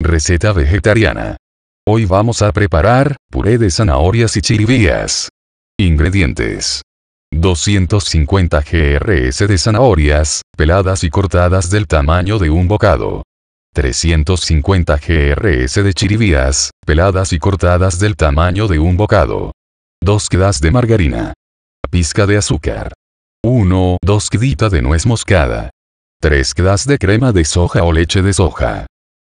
Receta vegetariana. Hoy vamos a preparar puré de zanahorias y chiribías. Ingredientes. 250 grs de zanahorias, peladas y cortadas del tamaño de un bocado. 350 grs de chiribías, peladas y cortadas del tamaño de un bocado. 2 quedas de margarina. Pizca de azúcar. 1-2 quedita de nuez moscada. 3 quedas de crema de soja o leche de soja.